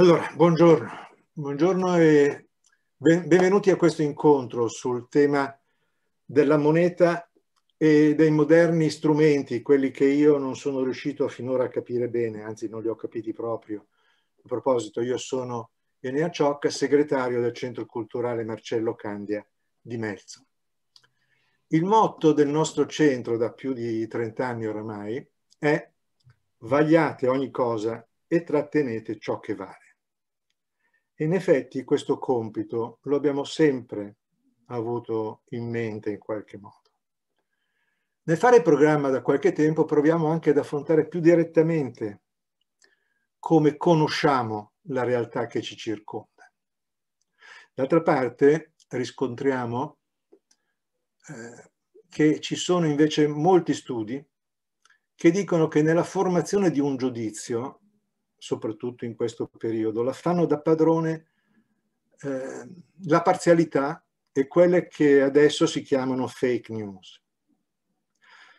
Allora, buongiorno, buongiorno e benvenuti a questo incontro sul tema della moneta e dei moderni strumenti, quelli che io non sono riuscito finora a capire bene, anzi non li ho capiti proprio. A proposito, io sono Enea Ciocca, segretario del Centro Culturale Marcello Candia di Melzo. Il motto del nostro centro da più di 30 anni oramai è vagliate ogni cosa e trattenete ciò che vale in effetti questo compito lo abbiamo sempre avuto in mente in qualche modo. Nel fare il programma da qualche tempo proviamo anche ad affrontare più direttamente come conosciamo la realtà che ci circonda. D'altra parte riscontriamo eh, che ci sono invece molti studi che dicono che nella formazione di un giudizio soprattutto in questo periodo, la fanno da padrone eh, la parzialità e quelle che adesso si chiamano fake news.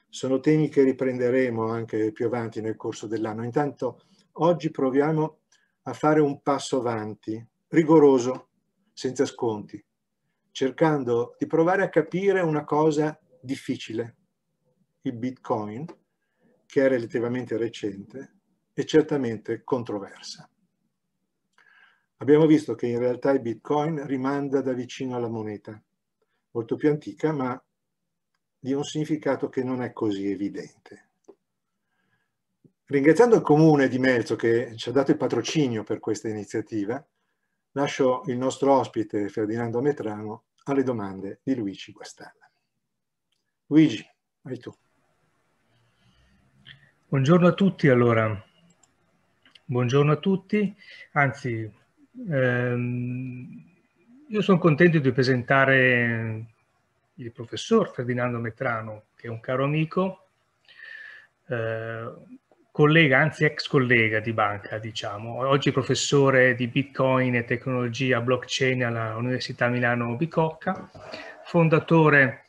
Sono temi che riprenderemo anche più avanti nel corso dell'anno. Intanto oggi proviamo a fare un passo avanti, rigoroso, senza sconti, cercando di provare a capire una cosa difficile, il Bitcoin, che è relativamente recente, e certamente controversa. Abbiamo visto che in realtà il bitcoin rimanda da vicino alla moneta, molto più antica, ma di un significato che non è così evidente. Ringraziando il comune di Melzo che ci ha dato il patrocinio per questa iniziativa, lascio il nostro ospite Ferdinando Metrano alle domande di Luigi Guastalla. Luigi, vai tu. Buongiorno a tutti allora. Buongiorno a tutti, anzi ehm, io sono contento di presentare il professor Ferdinando Metrano, che è un caro amico, eh, collega, anzi ex collega di banca, diciamo, oggi professore di Bitcoin e tecnologia blockchain alla Università Milano Bicocca, fondatore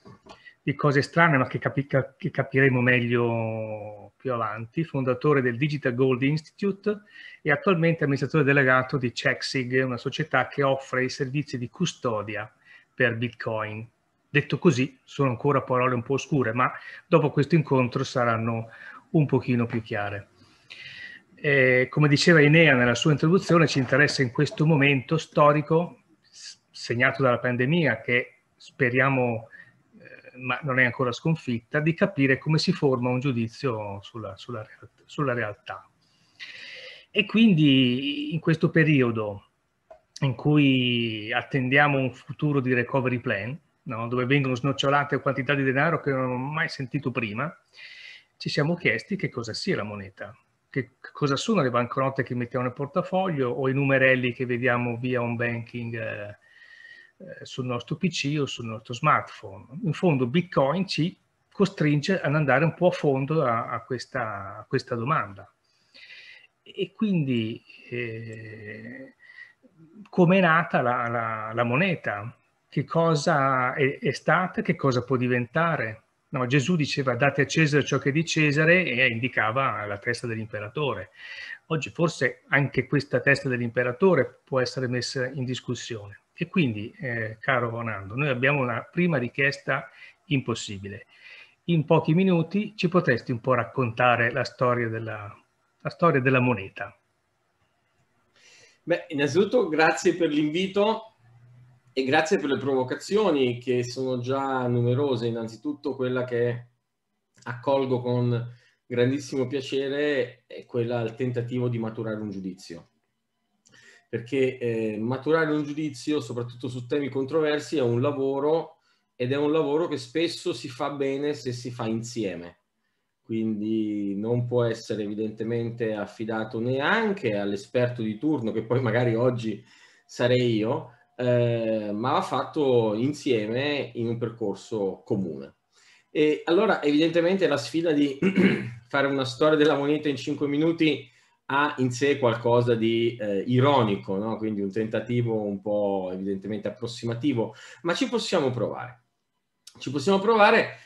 di cose strane, ma che, capi, che, capiremo meglio più avanti, fondatore del Digital Gold Institute e attualmente amministratore delegato di Chexig, una società che offre i servizi di custodia per Bitcoin. Detto così, sono ancora parole un po' oscure, ma dopo questo incontro saranno un pochino più chiare. E come diceva Enea nella sua introduzione, ci interessa in questo momento storico segnato dalla pandemia che speriamo ma non è ancora sconfitta, di capire come si forma un giudizio sulla, sulla, sulla realtà. E quindi in questo periodo in cui attendiamo un futuro di recovery plan, no? dove vengono snocciolate quantità di denaro che non ho mai sentito prima, ci siamo chiesti che cosa sia la moneta, che cosa sono le banconote che mettiamo nel portafoglio o i numerelli che vediamo via un banking eh, eh, sul nostro PC o sul nostro smartphone. In fondo Bitcoin ci costringe ad andare un po' a fondo a, a, questa, a questa, domanda. E quindi eh, come è nata la, la, la, moneta? Che cosa è, è stata? Che cosa può diventare? No, Gesù diceva date a Cesare ciò che è di Cesare e indicava la testa dell'imperatore. Oggi forse anche questa testa dell'imperatore può essere messa in discussione. E quindi, eh, caro Nando, noi abbiamo una prima richiesta impossibile. In pochi minuti ci potresti un po' raccontare la storia della, la storia della moneta. Beh, innanzitutto grazie per l'invito e grazie per le provocazioni che sono già numerose. Innanzitutto quella che accolgo con grandissimo piacere è quella al tentativo di maturare un giudizio perché eh, maturare un giudizio, soprattutto su temi controversi, è un lavoro ed è un lavoro che spesso si fa bene se si fa insieme. Quindi non può essere evidentemente affidato neanche all'esperto di turno, che poi magari oggi sarei io, eh, ma va fatto insieme in un percorso comune. E allora evidentemente la sfida di fare una storia della moneta in 5 minuti ha in sé qualcosa di eh, ironico, no? quindi un tentativo un po' evidentemente approssimativo, ma ci possiamo provare. Ci possiamo provare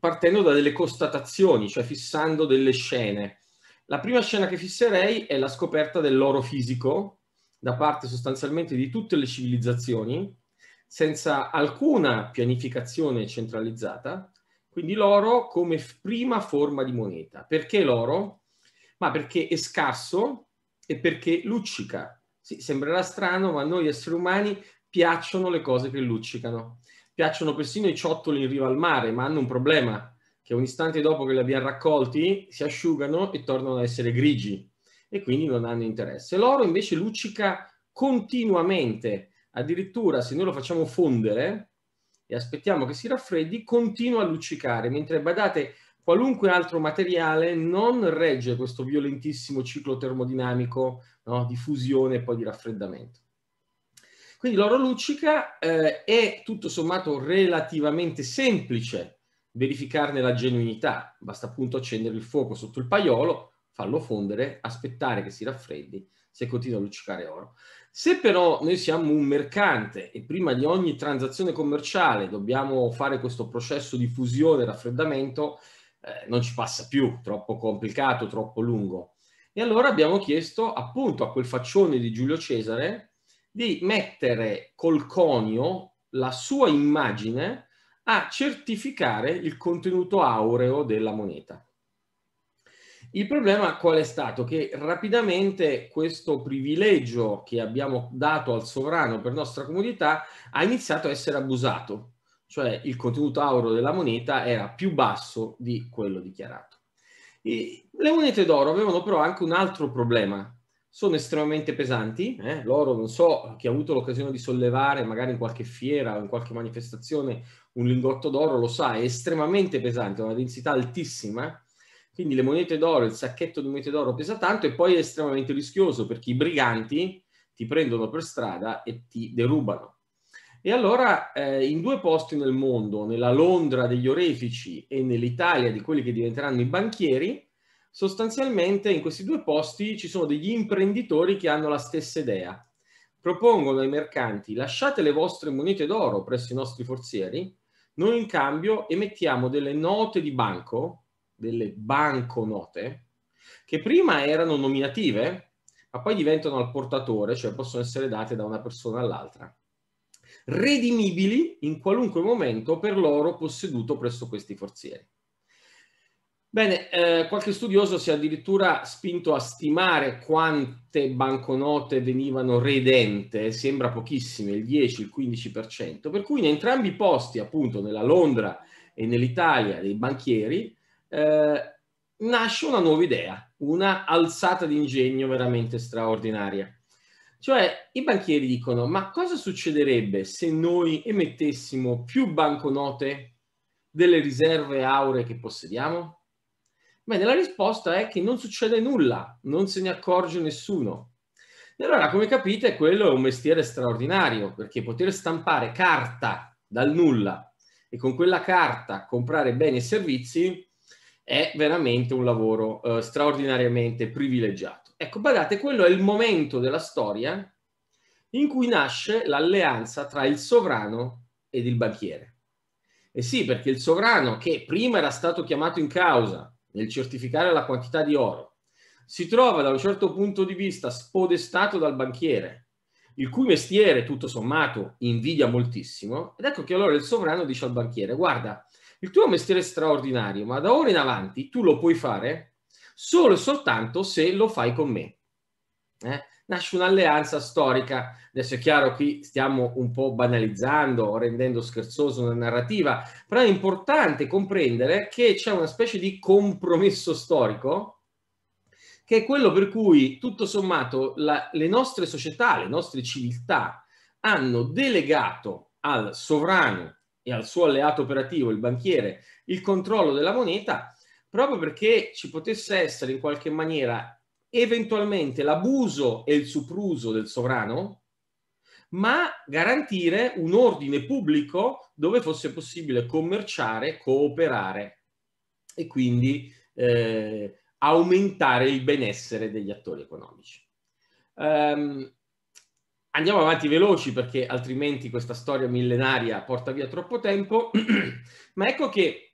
partendo da delle constatazioni, cioè fissando delle scene. La prima scena che fisserei è la scoperta dell'oro fisico da parte sostanzialmente di tutte le civilizzazioni, senza alcuna pianificazione centralizzata, quindi l'oro come prima forma di moneta. Perché l'oro? ma perché è scarso e perché luccica. Sì, sembrerà strano, ma noi esseri umani piacciono le cose che luccicano. Piacciono persino i ciottoli in riva al mare, ma hanno un problema, che un istante dopo che li abbiamo raccolti si asciugano e tornano ad essere grigi e quindi non hanno interesse. L'oro invece luccica continuamente, addirittura se noi lo facciamo fondere e aspettiamo che si raffreddi, continua a luccicare, mentre badate qualunque altro materiale non regge questo violentissimo ciclo termodinamico no? di fusione e poi di raffreddamento. Quindi l'oro luccica eh, è tutto sommato relativamente semplice verificarne la genuinità, basta appunto accendere il fuoco sotto il paiolo, farlo fondere, aspettare che si raffreddi se continua a luccicare oro. Se però noi siamo un mercante e prima di ogni transazione commerciale dobbiamo fare questo processo di fusione e raffreddamento, eh, non ci passa più, troppo complicato, troppo lungo. E allora abbiamo chiesto appunto a quel faccione di Giulio Cesare di mettere col conio la sua immagine a certificare il contenuto aureo della moneta. Il problema qual è stato? Che rapidamente questo privilegio che abbiamo dato al sovrano per nostra comodità ha iniziato a essere abusato cioè il contenuto aureo della moneta era più basso di quello dichiarato. E le monete d'oro avevano però anche un altro problema. Sono estremamente pesanti, eh? l'oro non so chi ha avuto l'occasione di sollevare magari in qualche fiera o in qualche manifestazione un lingotto d'oro lo sa, è estremamente pesante, ha una densità altissima, quindi le monete d'oro, il sacchetto di monete d'oro pesa tanto e poi è estremamente rischioso perché i briganti ti prendono per strada e ti derubano e allora eh, in due posti nel mondo, nella Londra degli orefici e nell'Italia di quelli che diventeranno i banchieri, sostanzialmente in questi due posti ci sono degli imprenditori che hanno la stessa idea. Propongono ai mercanti lasciate le vostre monete d'oro presso i nostri forzieri, noi in cambio emettiamo delle note di banco, delle banconote, che prima erano nominative, ma poi diventano al portatore, cioè possono essere date da una persona all'altra redimibili in qualunque momento per l'oro posseduto presso questi forzieri. Bene, eh, qualche studioso si è addirittura spinto a stimare quante banconote venivano redente, sembra pochissime, il 10, il 15%, per cui in entrambi i posti, appunto nella Londra e nell'Italia dei banchieri, eh, nasce una nuova idea, una alzata di ingegno veramente straordinaria. Cioè i banchieri dicono ma cosa succederebbe se noi emettessimo più banconote delle riserve auree che possediamo? Bene, la risposta è che non succede nulla, non se ne accorge nessuno. E allora, come capite, quello è un mestiere straordinario, perché poter stampare carta dal nulla e con quella carta comprare beni e servizi è veramente un lavoro eh, straordinariamente privilegiato. Ecco, badate, quello è il momento della storia in cui nasce l'alleanza tra il sovrano ed il banchiere. E eh sì, perché il sovrano, che prima era stato chiamato in causa nel certificare la quantità di oro, si trova da un certo punto di vista spodestato dal banchiere, il cui mestiere, tutto sommato, invidia moltissimo. Ed ecco che allora il sovrano dice al banchiere, guarda, il tuo mestiere è straordinario, ma da ora in avanti tu lo puoi fare solo e soltanto se lo fai con me. Eh? Nasce un'alleanza storica. Adesso è chiaro, qui stiamo un po' banalizzando, rendendo scherzoso una narrativa, però è importante comprendere che c'è una specie di compromesso storico che è quello per cui tutto sommato la, le nostre società, le nostre civiltà hanno delegato al sovrano e al suo alleato operativo, il banchiere, il controllo della moneta proprio perché ci potesse essere in qualche maniera eventualmente l'abuso e il supruso del sovrano, ma garantire un ordine pubblico dove fosse possibile commerciare, cooperare e quindi eh, aumentare il benessere degli attori economici. Um, andiamo avanti veloci perché altrimenti questa storia millenaria porta via troppo tempo, ma ecco che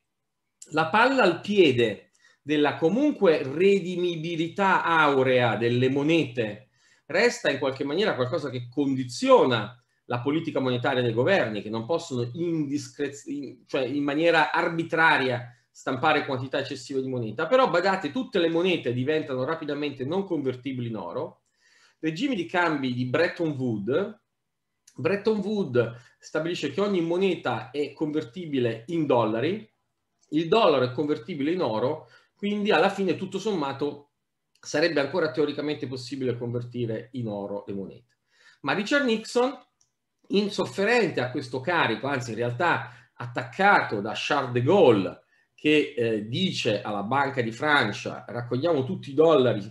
la palla al piede della comunque redimibilità aurea delle monete resta in qualche maniera qualcosa che condiziona la politica monetaria dei governi, che non possono indiscrez- in, cioè in maniera arbitraria stampare quantità eccessive di moneta. Però badate, tutte le monete diventano rapidamente non convertibili in oro. Regimi di cambi di Bretton Woods. Bretton Woods stabilisce che ogni moneta è convertibile in dollari, il dollaro è convertibile in oro, quindi alla fine tutto sommato sarebbe ancora teoricamente possibile convertire in oro le monete. Ma Richard Nixon, insofferente a questo carico, anzi in realtà attaccato da Charles de Gaulle, che eh, dice alla Banca di Francia raccogliamo tutti i dollari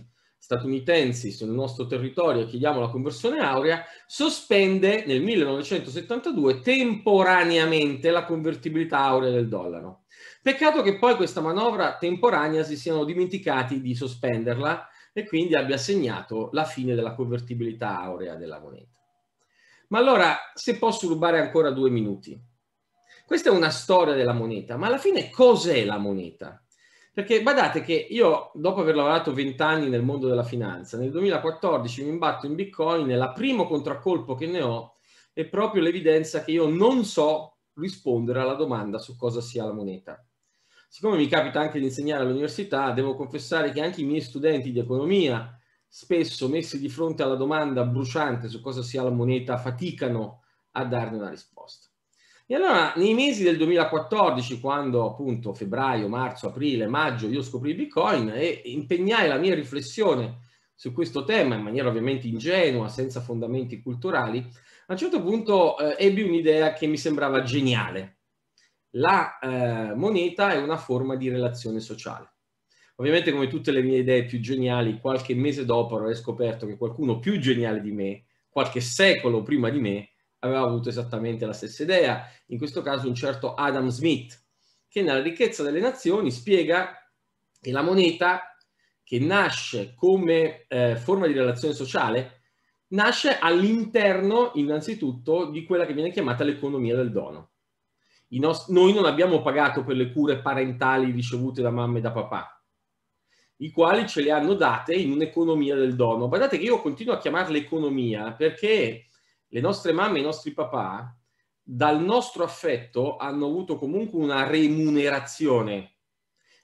statunitensi sul nostro territorio, e chiediamo la conversione aurea, sospende nel 1972 temporaneamente la convertibilità aurea del dollaro. Peccato che poi questa manovra temporanea si siano dimenticati di sospenderla e quindi abbia segnato la fine della convertibilità aurea della moneta. Ma allora, se posso rubare ancora due minuti, questa è una storia della moneta, ma alla fine cos'è la moneta? Perché badate che io, dopo aver lavorato 20 anni nel mondo della finanza, nel 2014 mi imbatto in Bitcoin e la primo contraccolpo che ne ho è proprio l'evidenza che io non so rispondere alla domanda su cosa sia la moneta. Siccome mi capita anche di insegnare all'università, devo confessare che anche i miei studenti di economia, spesso messi di fronte alla domanda bruciante su cosa sia la moneta, faticano a darne una risposta. E allora nei mesi del 2014, quando appunto febbraio, marzo, aprile, maggio, io scoprì Bitcoin e impegnai la mia riflessione su questo tema in maniera ovviamente ingenua, senza fondamenti culturali, a un certo punto eh, ebbi un'idea che mi sembrava geniale. La eh, moneta è una forma di relazione sociale. Ovviamente come tutte le mie idee più geniali, qualche mese dopo avrei scoperto che qualcuno più geniale di me, qualche secolo prima di me, aveva avuto esattamente la stessa idea, in questo caso un certo Adam Smith, che nella ricchezza delle nazioni spiega che la moneta che nasce come eh, forma di relazione sociale nasce all'interno innanzitutto di quella che viene chiamata l'economia del dono. Nost- noi non abbiamo pagato per le cure parentali ricevute da mamma e da papà, i quali ce le hanno date in un'economia del dono. Guardate che io continuo a chiamarla economia perché le nostre mamme e i nostri papà dal nostro affetto hanno avuto comunque una remunerazione,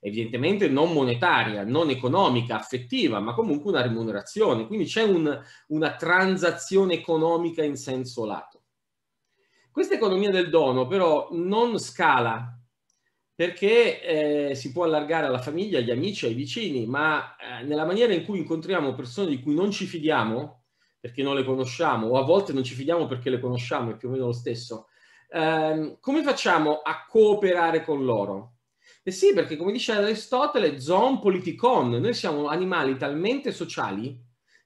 evidentemente non monetaria, non economica, affettiva, ma comunque una remunerazione. Quindi c'è un, una transazione economica in senso lato. Questa economia del dono però non scala perché eh, si può allargare alla famiglia, agli amici, ai vicini, ma eh, nella maniera in cui incontriamo persone di cui non ci fidiamo, perché non le conosciamo, o a volte non ci fidiamo perché le conosciamo, è più o meno lo stesso. Um, come facciamo a cooperare con loro? Eh sì, perché come dice Aristotele, zoon politikon, noi siamo animali talmente sociali,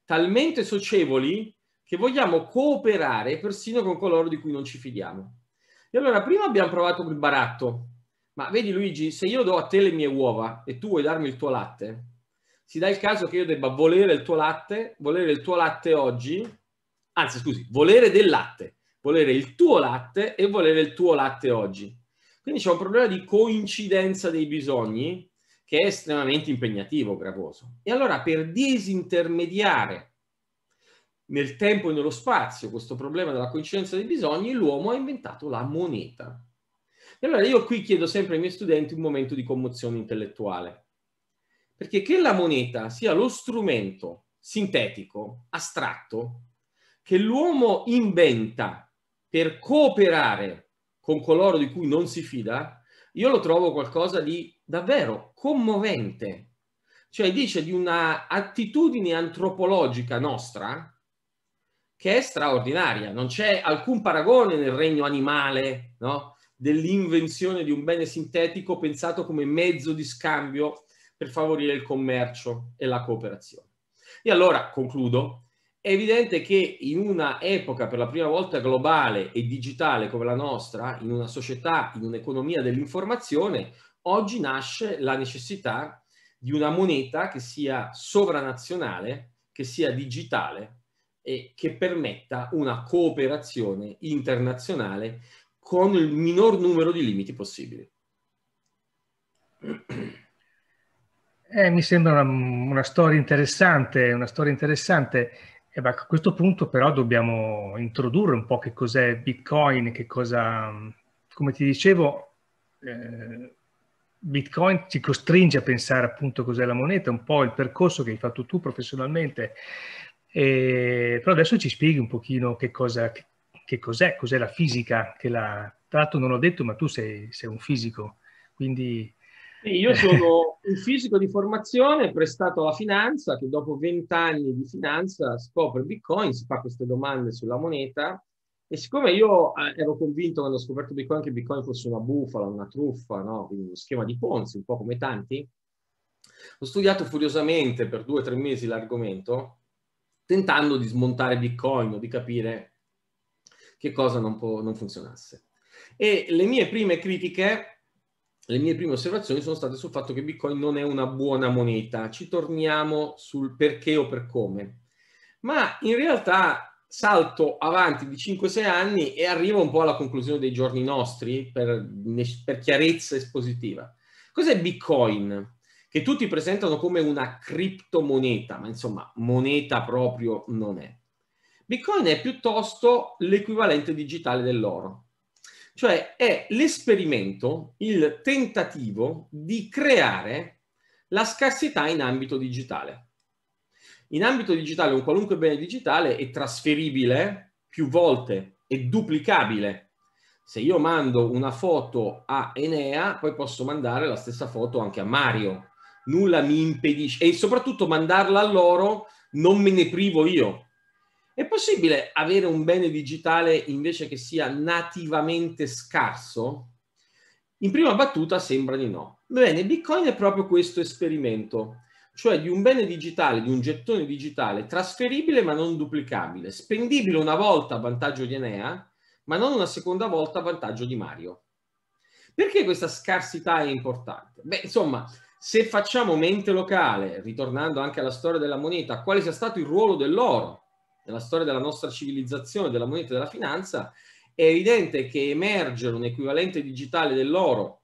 talmente socievoli, che vogliamo cooperare persino con coloro di cui non ci fidiamo. E allora prima abbiamo provato il baratto, ma vedi Luigi, se io do a te le mie uova e tu vuoi darmi il tuo latte, si dà il caso che io debba volere il tuo latte, volere il tuo latte oggi, anzi scusi, volere del latte, volere il tuo latte e volere il tuo latte oggi. Quindi c'è un problema di coincidenza dei bisogni che è estremamente impegnativo, gravoso. E allora per disintermediare nel tempo e nello spazio questo problema della coincidenza dei bisogni, l'uomo ha inventato la moneta. E allora io qui chiedo sempre ai miei studenti un momento di commozione intellettuale. Perché che la moneta sia lo strumento sintetico, astratto, che l'uomo inventa per cooperare con coloro di cui non si fida, io lo trovo qualcosa di davvero commovente. Cioè dice di una attitudine antropologica nostra che è straordinaria, non c'è alcun paragone nel regno animale, no? dell'invenzione di un bene sintetico pensato come mezzo di scambio per favorire il commercio e la cooperazione. E allora concludo. È evidente che in una epoca per la prima volta globale e digitale come la nostra, in una società, in un'economia dell'informazione, oggi nasce la necessità di una moneta che sia sovranazionale, che sia digitale e che permetta una cooperazione internazionale con il minor numero di limiti possibili. Eh, mi sembra una, una, storia interessante, una storia interessante. E beh, a questo punto però dobbiamo introdurre un po' che cos'è Bitcoin, che cosa, come ti dicevo, eh, Bitcoin ci costringe a pensare appunto cos'è la moneta, un po' il percorso che hai fatto tu professionalmente. E, però adesso ci spieghi un pochino che, cosa, che, che cos'è, cos'è la fisica, che la, tra l'altro non l'ho detto, ma tu sei, sei un fisico, quindi sì, io eh. sono un fisico di formazione prestato alla finanza che dopo vent'anni di finanza scopre Bitcoin, si fa queste domande sulla moneta e siccome io eh, ero convinto quando ho scoperto Bitcoin che Bitcoin fosse una bufala, una truffa, no? quindi uno schema di Ponzi, un po' come tanti, ho studiato furiosamente per due o tre mesi l'argomento tentando di smontare Bitcoin o di capire che cosa non, può, non funzionasse. E le mie prime critiche le mie prime osservazioni sono state sul fatto che Bitcoin non è una buona moneta. Ci torniamo sul perché o per come. Ma in realtà salto avanti di 5-6 anni e arrivo un po' alla conclusione dei giorni nostri per, per chiarezza espositiva. Cos'è Bitcoin? Che tutti presentano come una criptomoneta, ma insomma moneta proprio non è. Bitcoin è piuttosto l'equivalente digitale dell'oro cioè è l'esperimento, il tentativo di creare la scarsità in ambito digitale. In ambito digitale un qualunque bene digitale è trasferibile più volte, è duplicabile se io mando una foto a Enea, poi posso mandare la stessa foto anche a Mario. Nulla mi impedisce e soprattutto mandarla a loro non me ne privo io. È possibile avere un bene digitale invece che sia nativamente scarso? In prima battuta sembra di no. Bene, Bitcoin è proprio questo esperimento, cioè di un bene digitale, di un gettone digitale trasferibile ma non duplicabile, spendibile una volta a vantaggio di Enea, ma non una seconda volta a vantaggio di Mario. Perché questa scarsità è importante? Beh, insomma, se facciamo mente locale, ritornando anche alla storia della moneta, quale sia stato il ruolo dell'oro nella storia della nostra civilizzazione, della moneta e della finanza, è evidente che emergere un equivalente digitale dell'oro,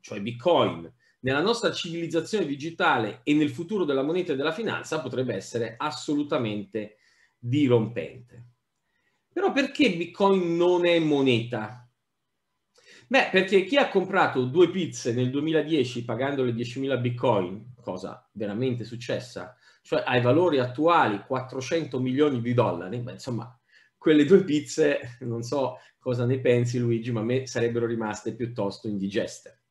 cioè Bitcoin, nella nostra civilizzazione digitale e nel futuro della moneta e della finanza potrebbe essere assolutamente dirompente. Però perché Bitcoin non è moneta? Beh, perché chi ha comprato due pizze nel 2010 pagandole 10.000 Bitcoin, cosa veramente successa, cioè ai valori attuali 400 milioni di dollari, ma insomma quelle due pizze, non so cosa ne pensi Luigi, ma a me sarebbero rimaste piuttosto indigeste.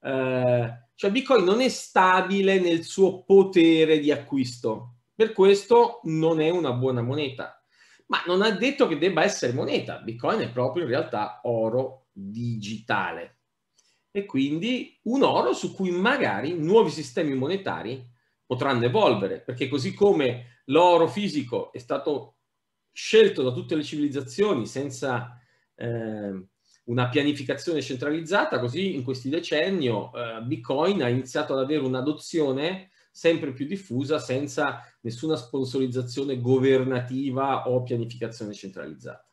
Eh, cioè Bitcoin non è stabile nel suo potere di acquisto, per questo non è una buona moneta, ma non ha detto che debba essere moneta, Bitcoin è proprio in realtà oro digitale e quindi un oro su cui magari nuovi sistemi monetari potranno evolvere, perché così come l'oro fisico è stato scelto da tutte le civilizzazioni senza eh, una pianificazione centralizzata, così in questi decenni eh, Bitcoin ha iniziato ad avere un'adozione sempre più diffusa senza nessuna sponsorizzazione governativa o pianificazione centralizzata.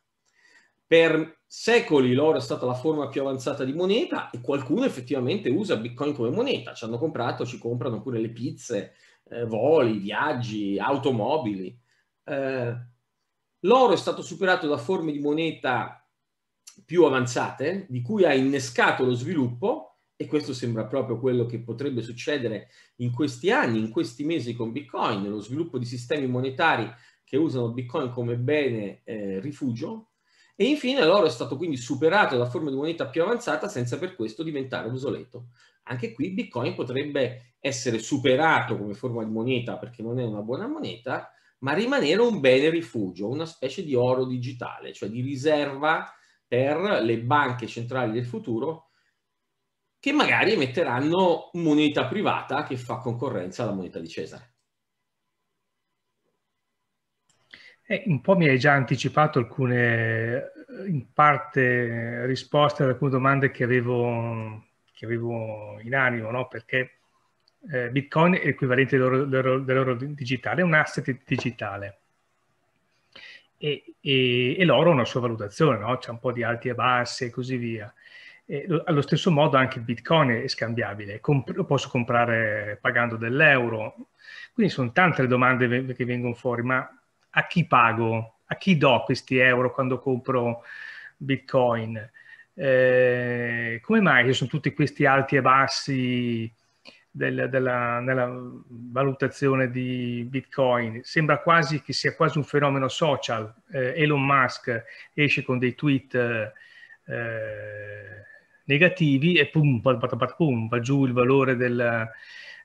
Per secoli l'oro è stata la forma più avanzata di moneta e qualcuno effettivamente usa Bitcoin come moneta, ci hanno comprato, ci comprano pure le pizze, eh, voli, viaggi, automobili. Eh, l'oro è stato superato da forme di moneta più avanzate, di cui ha innescato lo sviluppo, e questo sembra proprio quello che potrebbe succedere in questi anni, in questi mesi con Bitcoin, lo sviluppo di sistemi monetari che usano Bitcoin come bene eh, rifugio, e infine l'oro è stato quindi superato da forme di moneta più avanzata senza per questo diventare obsoleto. Anche qui Bitcoin potrebbe essere superato come forma di moneta perché non è una buona moneta, ma rimanere un bene rifugio, una specie di oro digitale, cioè di riserva per le banche centrali del futuro che magari emetteranno moneta privata che fa concorrenza alla moneta di Cesare. Eh, un po' mi hai già anticipato alcune, in parte, risposte ad alcune domande che avevo che avevo in animo, no? perché eh, Bitcoin è l'equivalente dell'oro, dell'oro, dell'oro digitale, è un asset digitale. E, e, e l'oro ha una sua valutazione, no? c'è un po' di alti e bassi e così via. E lo, allo stesso modo anche il bitcoin è scambiabile, comp- lo posso comprare pagando dell'euro. Quindi sono tante le domande ve- che vengono fuori, ma a chi pago? A chi do questi euro quando compro bitcoin? Eh, come mai ci sono tutti questi alti e bassi del, della, nella valutazione di Bitcoin? Sembra quasi che sia quasi un fenomeno social. Eh, Elon Musk esce con dei tweet eh, negativi e pum, pum, va giù il valore del,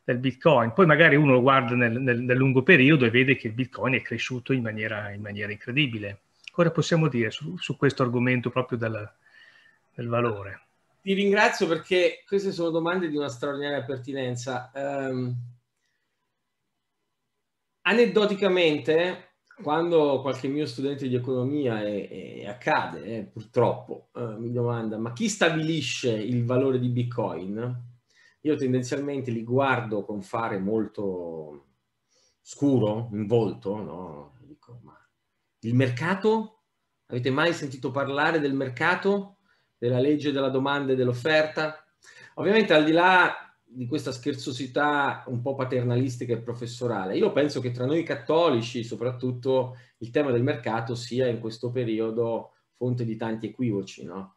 del, Bitcoin. Poi magari uno lo guarda nel, nel, nel, lungo periodo e vede che il Bitcoin è cresciuto in maniera, in maniera incredibile. Cosa possiamo dire su, su questo argomento proprio dalla, del valore. Ti ringrazio perché queste sono domande di una straordinaria pertinenza. Um, ehm, aneddoticamente, quando qualche mio studente di economia e, accade, eh, purtroppo, eh, mi domanda, ma chi stabilisce il valore di Bitcoin? Io tendenzialmente li guardo con fare molto scuro, in volto, no? Dico, ma il mercato? Avete mai sentito parlare del mercato? della legge della domanda e dell'offerta? Ovviamente al di là di questa scherzosità un po' paternalistica e professorale. Io penso che tra noi cattolici, soprattutto, il tema del mercato sia in questo periodo fonte di tanti equivoci, no?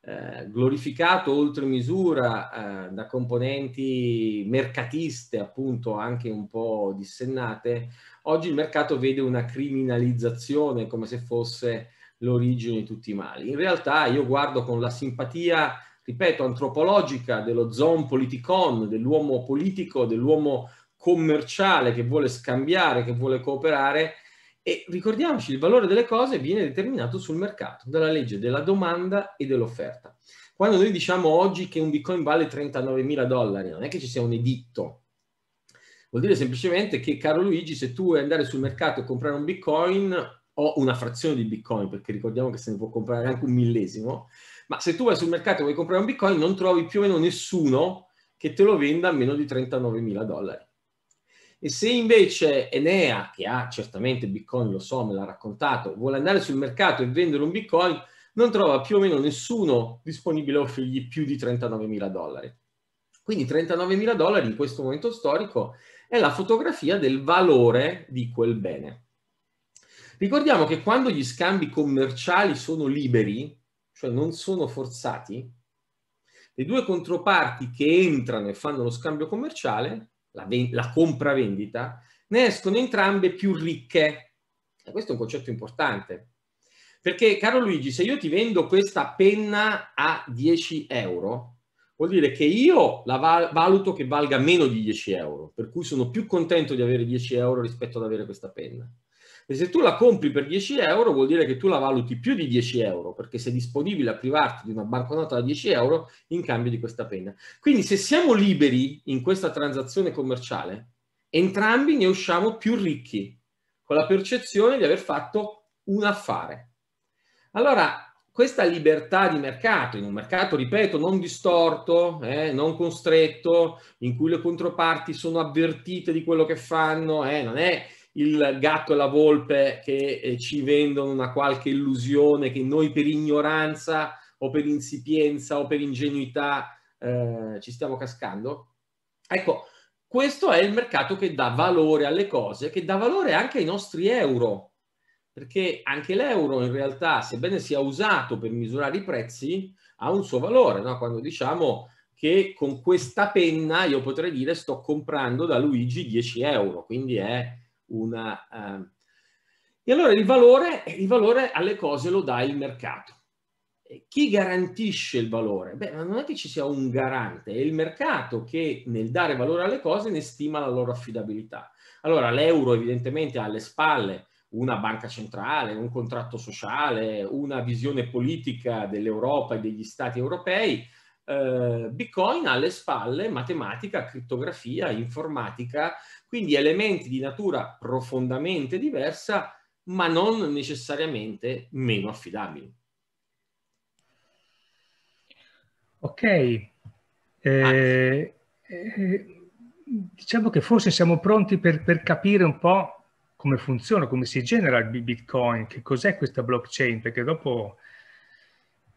eh, glorificato oltre misura eh, da componenti mercatiste, appunto anche un po' dissennate, oggi il mercato vede una criminalizzazione come se fosse l'origine di tutti i mali. In realtà io guardo con la simpatia, ripeto, antropologica dello zon politicon, dell'uomo politico, dell'uomo commerciale che vuole scambiare, che vuole cooperare e ricordiamoci, il valore delle cose viene determinato sul mercato, dalla legge della domanda e dell'offerta. Quando noi diciamo oggi che un bitcoin vale 39 mila dollari, non è che ci sia un editto, vuol dire semplicemente che, caro Luigi, se tu vuoi andare sul mercato e comprare un bitcoin, o una frazione di bitcoin, perché ricordiamo che se ne può comprare anche un millesimo, ma se tu vai sul mercato e vuoi comprare un bitcoin non trovi più o meno nessuno che te lo venda a meno di 39 mila dollari. E se invece Enea, che ha certamente bitcoin, lo so, me l'ha raccontato, vuole andare sul mercato e vendere un bitcoin, non trova più o meno nessuno disponibile a offrirgli più di 39 mila dollari. Quindi 39 mila dollari in questo momento storico è la fotografia del valore di quel bene. Ricordiamo che quando gli scambi commerciali sono liberi, cioè non sono forzati, le due controparti che entrano e fanno lo scambio commerciale, la, la compravendita, ne escono entrambe più ricche. E questo è un concetto importante. Perché, caro Luigi, se io ti vendo questa penna a 10 euro, vuol dire che io la val- valuto che valga meno di 10 euro, per cui sono più contento di avere 10 euro rispetto ad avere questa penna. E se tu la compri per 10 euro vuol dire che tu la valuti più di 10 euro, perché sei disponibile a privarti di una banconota da 10 euro in cambio di questa penna. Quindi se siamo liberi in questa transazione commerciale, entrambi ne usciamo più ricchi, con la percezione di aver fatto un affare. Allora, questa libertà di mercato, in un mercato, ripeto, non distorto, eh, non costretto, in cui le controparti sono avvertite di quello che fanno, eh, non è il gatto e la volpe che eh, ci vendono una qualche illusione che noi per ignoranza o per insipienza o per ingenuità eh, ci stiamo cascando? Ecco, questo è il mercato che dà valore alle cose, che dà valore anche ai nostri euro, perché anche l'euro in realtà, sebbene sia usato per misurare i prezzi, ha un suo valore, no? quando diciamo che con questa penna io potrei dire sto comprando da Luigi 10 euro, quindi è una... Eh. E allora il valore, il valore alle cose lo dà il mercato. E chi garantisce il valore? Beh, non è che ci sia un garante, è il mercato che nel dare valore alle cose ne stima la loro affidabilità. Allora l'euro evidentemente ha alle spalle una banca centrale, un contratto sociale, una visione politica dell'Europa e degli stati europei, eh, Bitcoin ha alle spalle matematica, criptografia, informatica, quindi elementi di natura profondamente diversa, ma non necessariamente meno affidabili. Ok, eh, eh, diciamo che forse siamo pronti per, per capire un po' come funziona, come si genera il Bitcoin, che cos'è questa blockchain, perché dopo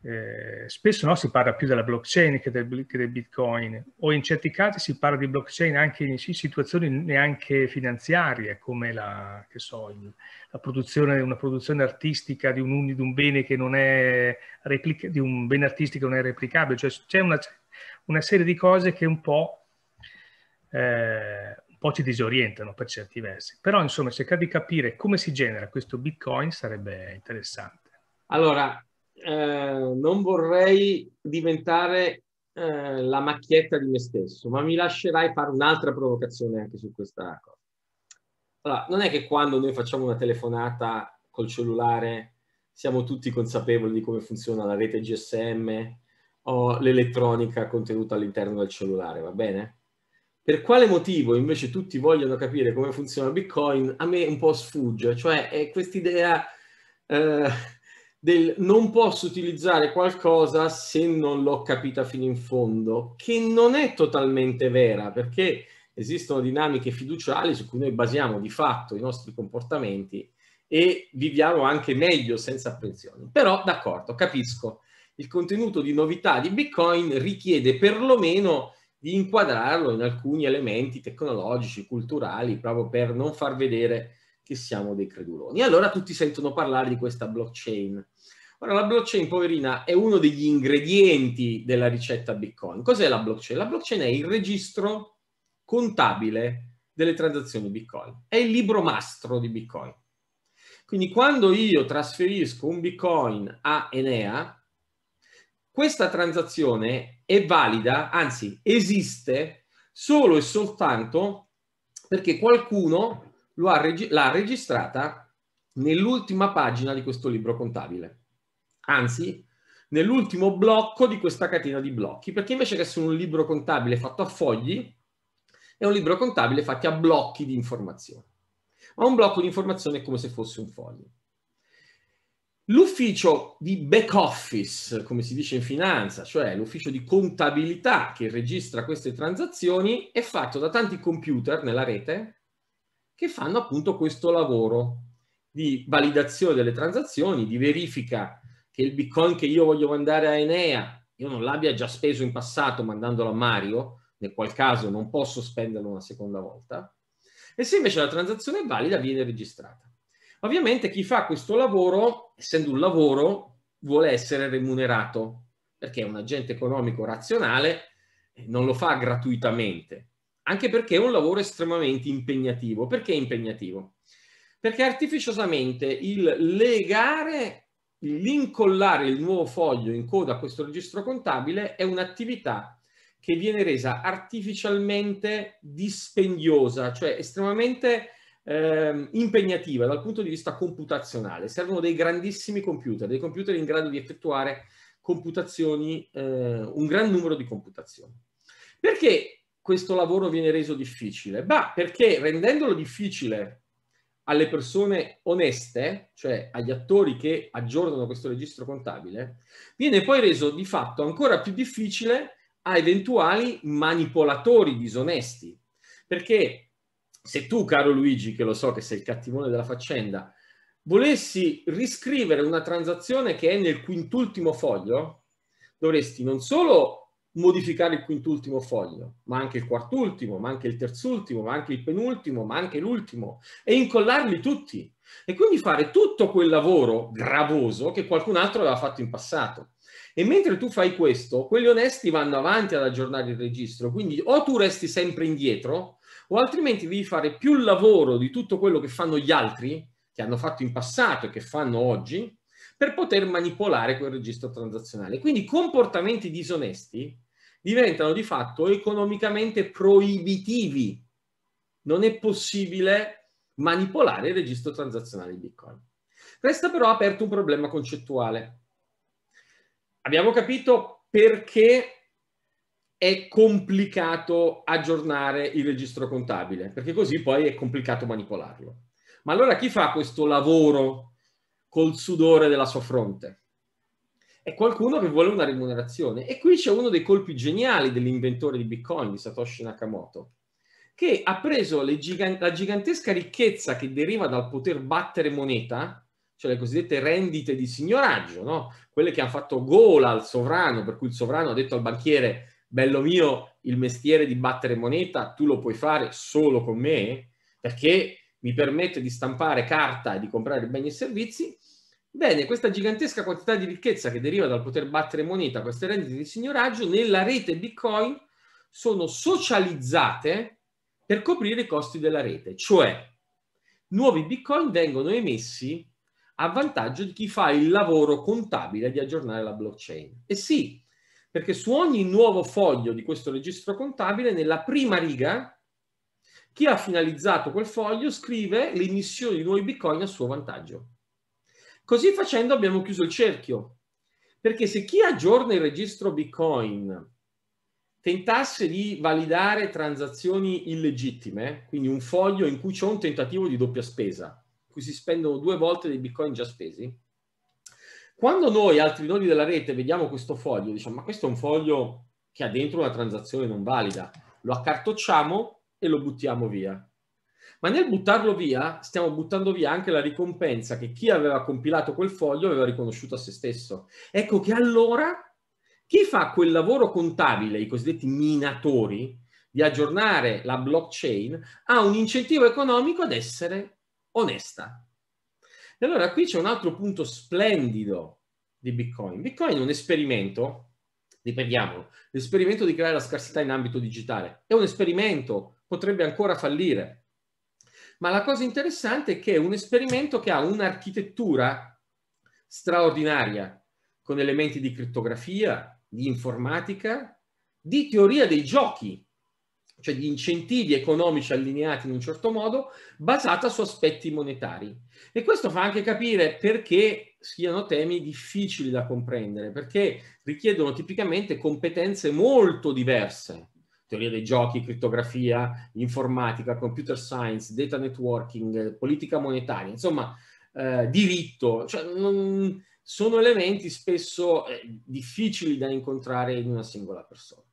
eh, spesso no, si parla più della blockchain che del, che del, bitcoin o in certi casi si parla di blockchain anche in situazioni neanche finanziarie come la, so, il, la produzione, una produzione artistica di un, di un bene che non è replica, di un bene artistico non è replicabile cioè c'è una, una serie di cose che un po', eh, un po' ci disorientano per certi versi però insomma cercare di capire come si genera questo bitcoin sarebbe interessante allora eh, non vorrei diventare eh, la macchietta di me stesso, ma mi lascerai fare un'altra provocazione anche su questa cosa. Allora, non è che quando noi facciamo una telefonata col cellulare siamo tutti consapevoli di come funziona la rete GSM o l'elettronica contenuta all'interno del cellulare, va bene? Per quale motivo invece tutti vogliono capire come funziona Bitcoin, a me un po' sfugge, cioè è quest'idea eh, del non posso utilizzare qualcosa se non l'ho capita fino in fondo, che non è totalmente vera perché esistono dinamiche fiduciali su cui noi basiamo di fatto i nostri comportamenti e viviamo anche meglio senza apprensioni. Però d'accordo, capisco, il contenuto di novità di Bitcoin richiede perlomeno di inquadrarlo in alcuni elementi tecnologici, culturali, proprio per non far vedere che siamo dei creduloni. Allora tutti sentono parlare di questa blockchain Ora, la blockchain, poverina, è uno degli ingredienti della ricetta Bitcoin. Cos'è la blockchain? La blockchain è il registro contabile delle transazioni Bitcoin. È il libro mastro di Bitcoin. Quindi quando io trasferisco un Bitcoin a Enea, questa transazione è valida, anzi esiste solo e soltanto perché qualcuno l'ha registrata nell'ultima pagina di questo libro contabile anzi nell'ultimo blocco di questa catena di blocchi, perché invece che essere un libro contabile fatto a fogli, è un libro contabile fatto a blocchi di informazioni. Ma un blocco di informazioni è come se fosse un foglio. L'ufficio di back office, come si dice in finanza, cioè l'ufficio di contabilità che registra queste transazioni, è fatto da tanti computer nella rete che fanno appunto questo lavoro di validazione delle transazioni, di verifica che il bitcoin che io voglio mandare a Enea io non l'abbia già speso in passato mandandolo a Mario, nel qual caso non posso spenderlo una seconda volta, e se invece la transazione è valida viene registrata. Ovviamente chi fa questo lavoro, essendo un lavoro, vuole essere remunerato, perché un agente economico razionale, non lo fa gratuitamente, anche perché è un lavoro estremamente impegnativo. Perché impegnativo? Perché artificiosamente il legare l'incollare il nuovo foglio in coda a questo registro contabile è un'attività che viene resa artificialmente dispendiosa, cioè estremamente eh, impegnativa dal punto di vista computazionale. Servono dei grandissimi computer, dei computer in grado di effettuare computazioni, eh, un gran numero di computazioni. Perché questo lavoro viene reso difficile? Beh, perché rendendolo difficile alle persone oneste, cioè agli attori che aggiornano questo registro contabile, viene poi reso di fatto ancora più difficile a eventuali manipolatori disonesti. Perché se tu, caro Luigi, che lo so che sei il cattivone della faccenda, volessi riscrivere una transazione che è nel quintultimo foglio, dovresti non solo modificare il quintultimo foglio, ma anche il quartultimo, ma anche il terzultimo, ma anche il penultimo, ma anche l'ultimo, e incollarli tutti. E quindi fare tutto quel lavoro gravoso che qualcun altro aveva fatto in passato. E mentre tu fai questo, quelli onesti vanno avanti ad aggiornare il registro, quindi o tu resti sempre indietro, o altrimenti devi fare più lavoro di tutto quello che fanno gli altri, che hanno fatto in passato e che fanno oggi, per poter manipolare quel registro transazionale. Quindi comportamenti disonesti diventano di fatto economicamente proibitivi. Non è possibile manipolare il registro transazionale di Bitcoin. Resta però aperto un problema concettuale. Abbiamo capito perché è complicato aggiornare il registro contabile, perché così poi è complicato manipolarlo. Ma allora chi fa questo lavoro col sudore della sua fronte. È qualcuno che vuole una remunerazione. E qui c'è uno dei colpi geniali dell'inventore di Bitcoin, di Satoshi Nakamoto, che ha preso gigan- la gigantesca ricchezza che deriva dal poter battere moneta, cioè le cosiddette rendite di signoraggio, no? quelle che hanno fatto gola al sovrano, per cui il sovrano ha detto al banchiere, bello mio, il mestiere di battere moneta tu lo puoi fare solo con me, perché mi permette di stampare carta e di comprare beni e servizi, bene, questa gigantesca quantità di ricchezza che deriva dal poter battere moneta, queste rendite di signoraggio, nella rete Bitcoin sono socializzate per coprire i costi della rete, cioè nuovi Bitcoin vengono emessi a vantaggio di chi fa il lavoro contabile di aggiornare la blockchain. E sì, perché su ogni nuovo foglio di questo registro contabile, nella prima riga, chi ha finalizzato quel foglio scrive l'emissione di nuovi bitcoin a suo vantaggio. Così facendo abbiamo chiuso il cerchio, perché se chi aggiorna il registro bitcoin tentasse di validare transazioni illegittime, quindi un foglio in cui c'è un tentativo di doppia spesa, in cui si spendono due volte dei bitcoin già spesi, quando noi altri nodi della rete vediamo questo foglio, diciamo ma questo è un foglio che ha dentro una transazione non valida, lo accartocciamo e lo buttiamo via. Ma nel buttarlo via stiamo buttando via anche la ricompensa che chi aveva compilato quel foglio aveva riconosciuto a se stesso. Ecco che allora chi fa quel lavoro contabile, i cosiddetti minatori, di aggiornare la blockchain, ha un incentivo economico ad essere onesta. E allora qui c'è un altro punto splendido di Bitcoin. Bitcoin è un esperimento, ripetiamolo, l'esperimento di creare la scarsità in ambito digitale. È un esperimento potrebbe ancora fallire. Ma la cosa interessante è che è un esperimento che ha un'architettura straordinaria, con elementi di criptografia, di informatica, di teoria dei giochi, cioè di incentivi economici allineati in un certo modo, basata su aspetti monetari. E questo fa anche capire perché siano temi difficili da comprendere, perché richiedono tipicamente competenze molto diverse teoria dei giochi, criptografia, informatica, computer science, data networking, politica monetaria, insomma, eh, diritto, cioè non, sono elementi spesso eh, difficili da incontrare in una singola persona.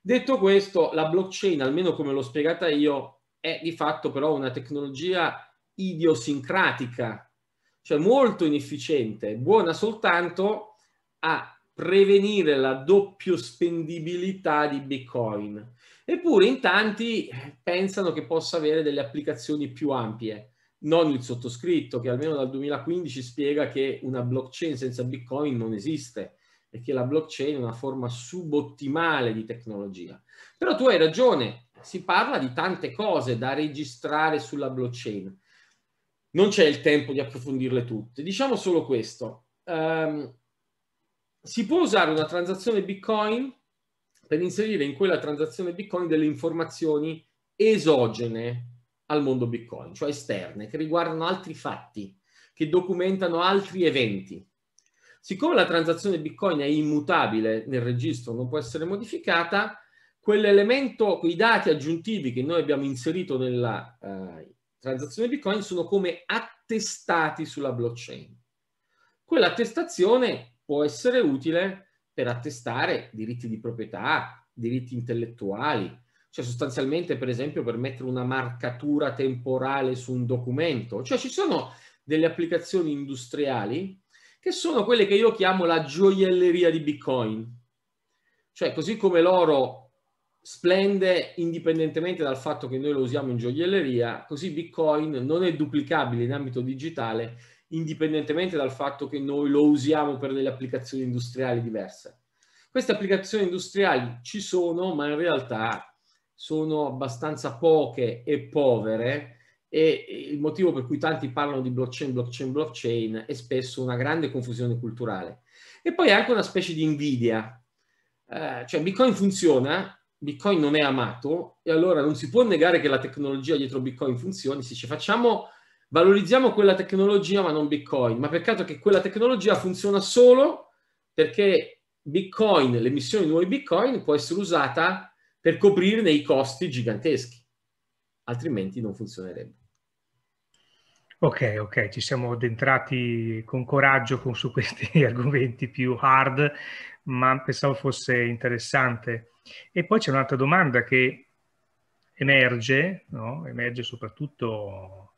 Detto questo, la blockchain, almeno come l'ho spiegata io, è di fatto però una tecnologia idiosincratica, cioè molto inefficiente, buona soltanto a prevenire la doppio spendibilità di Bitcoin. Eppure in tanti eh, pensano che possa avere delle applicazioni più ampie, non il sottoscritto che almeno dal 2015 spiega che una blockchain senza Bitcoin non esiste e che la blockchain è una forma subottimale di tecnologia. Però tu hai ragione, si parla di tante cose da registrare sulla blockchain. Non c'è il tempo di approfondirle tutte. Diciamo solo questo. Um, si può usare una transazione Bitcoin per inserire in quella transazione Bitcoin delle informazioni esogene al mondo Bitcoin, cioè esterne, che riguardano altri fatti, che documentano altri eventi. Siccome la transazione Bitcoin è immutabile nel registro, non può essere modificata, quell'elemento, quei dati aggiuntivi che noi abbiamo inserito nella eh, transazione Bitcoin sono come attestati sulla blockchain. Quell'attestazione può essere utile per attestare diritti di proprietà, diritti intellettuali, cioè sostanzialmente per esempio per mettere una marcatura temporale su un documento, cioè ci sono delle applicazioni industriali che sono quelle che io chiamo la gioielleria di Bitcoin, cioè così come l'oro splende indipendentemente dal fatto che noi lo usiamo in gioielleria, così Bitcoin non è duplicabile in ambito digitale indipendentemente dal fatto che noi lo usiamo per delle applicazioni industriali diverse. Queste applicazioni industriali ci sono, ma in realtà sono abbastanza poche e povere e il motivo per cui tanti parlano di blockchain, blockchain, blockchain è spesso una grande confusione culturale. E poi è anche una specie di invidia, eh, cioè Bitcoin funziona, Bitcoin non è amato e allora non si può negare che la tecnologia dietro Bitcoin funzioni, si dice facciamo valorizziamo quella tecnologia ma non Bitcoin, ma peccato che quella tecnologia funziona solo perché Bitcoin, l'emissione di nuovi Bitcoin può essere usata per coprirne i costi giganteschi, altrimenti non funzionerebbe. Ok, ok, ci siamo addentrati con coraggio con, su questi argomenti più hard, ma pensavo fosse interessante. E poi c'è un'altra domanda che emerge, no? emerge soprattutto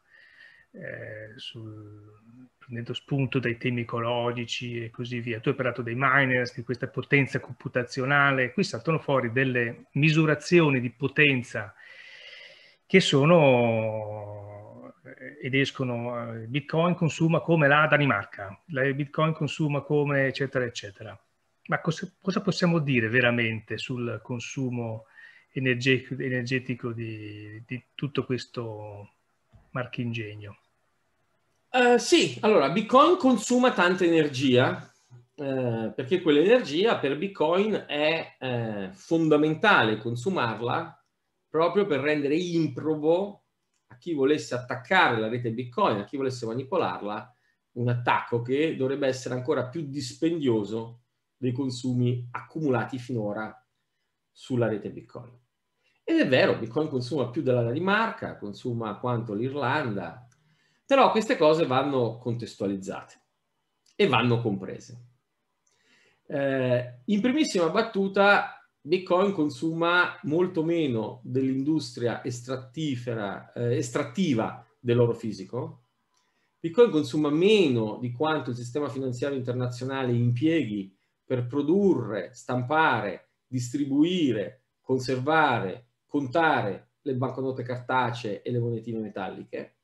eh, sul, prendendo spunto dai temi ecologici e così via. Tu hai parlato dei miners, di questa potenza computazionale, qui saltano fuori delle misurazioni di potenza che sono eh, ed escono, eh, Bitcoin consuma come la Danimarca, la Bitcoin consuma come eccetera eccetera. Ma cosa, cosa possiamo dire veramente sul consumo energetico di, di tutto questo marchingegno? Eh, sì, allora Bitcoin consuma tanta energia eh, perché quell'energia per Bitcoin è eh, fondamentale consumarla proprio per rendere improbo a chi volesse attaccare la rete Bitcoin, a chi volesse manipolarla, un attacco che dovrebbe essere ancora più dispendioso dei consumi accumulati finora sulla rete Bitcoin. Ed è vero, Bitcoin consuma più della Danimarca, consuma quanto l'Irlanda, però queste cose vanno contestualizzate e vanno comprese. Eh, in primissima battuta, Bitcoin consuma molto meno dell'industria estrattifera, eh, estrattiva dell'oro fisico. Bitcoin consuma meno di quanto il sistema finanziario internazionale impieghi per produrre, stampare, distribuire, conservare, contare le banconote cartacee e le monetine metalliche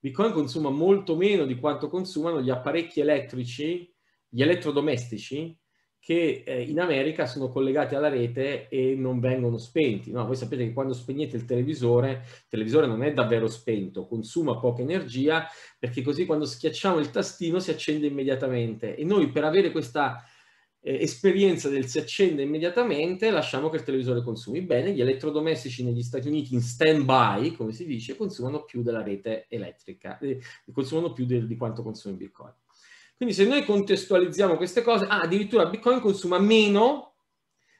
Bitcoin consuma molto meno di quanto consumano gli apparecchi elettrici, gli elettrodomestici che eh, in America sono collegati alla rete e non vengono spenti. No? Voi sapete che quando spegnete il televisore, il televisore non è davvero spento, consuma poca energia perché così quando schiacciamo il tastino si accende immediatamente e noi per avere questa eh, esperienza del si accende immediatamente, lasciamo che il televisore consumi bene, gli elettrodomestici negli Stati Uniti in stand-by, come si dice, consumano più della rete elettrica, eh, consumano più del, di quanto consumi Bitcoin. Quindi se noi contestualizziamo queste cose, ah, addirittura Bitcoin consuma meno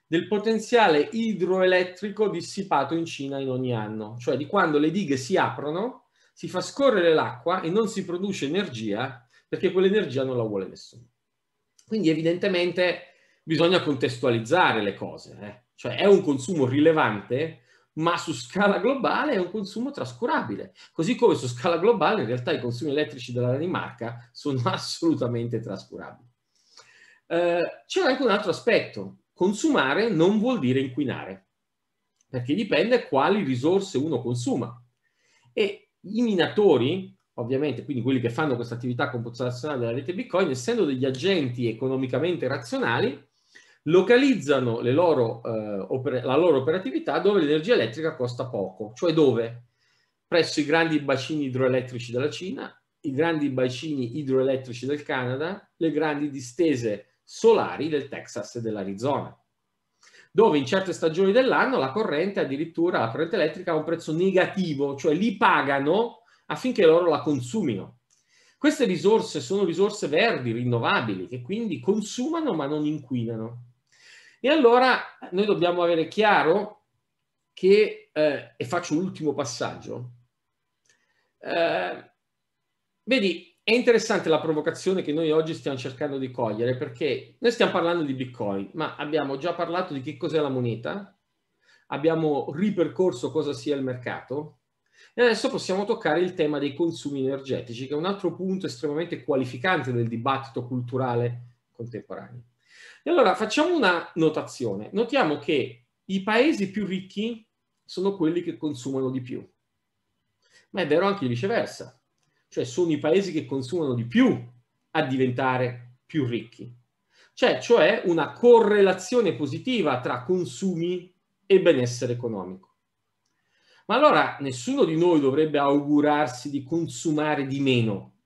del potenziale idroelettrico dissipato in Cina in ogni anno, cioè di quando le dighe si aprono, si fa scorrere l'acqua e non si produce energia perché quell'energia non la vuole nessuno. Quindi evidentemente bisogna contestualizzare le cose, eh? cioè è un consumo rilevante, ma su scala globale è un consumo trascurabile, così come su scala globale in realtà i consumi elettrici della Danimarca sono assolutamente trascurabili. Eh, c'è anche un altro aspetto, consumare non vuol dire inquinare, perché dipende quali risorse uno consuma. E i minatori, ovviamente, quindi quelli che fanno questa attività computazionale della rete Bitcoin, essendo degli agenti economicamente razionali, localizzano loro, eh, opere, la loro operatività dove l'energia elettrica costa poco, cioè dove? Presso i grandi bacini idroelettrici della Cina, i grandi bacini idroelettrici del Canada, le grandi distese solari del Texas e dell'Arizona, dove in certe stagioni dell'anno la corrente addirittura, la corrente elettrica ha un prezzo negativo, cioè li pagano affinché loro la consumino. Queste risorse sono risorse verdi, rinnovabili, che quindi consumano ma non inquinano. E allora eh, noi dobbiamo avere chiaro che, eh, e faccio l'ultimo passaggio, eh, vedi, è interessante la provocazione che noi oggi stiamo cercando di cogliere perché noi stiamo parlando di Bitcoin, ma abbiamo già parlato di che cos'è la moneta, abbiamo ripercorso cosa sia il mercato, e adesso possiamo toccare il tema dei consumi energetici, che è un altro punto estremamente qualificante del dibattito culturale contemporaneo. E allora facciamo una notazione. Notiamo che i paesi più ricchi sono quelli che consumano di più. Ma è vero anche viceversa. Cioè sono i paesi che consumano di più a diventare più ricchi. C'è cioè, cioè una correlazione positiva tra consumi e benessere economico. Ma allora nessuno di noi dovrebbe augurarsi di consumare di meno,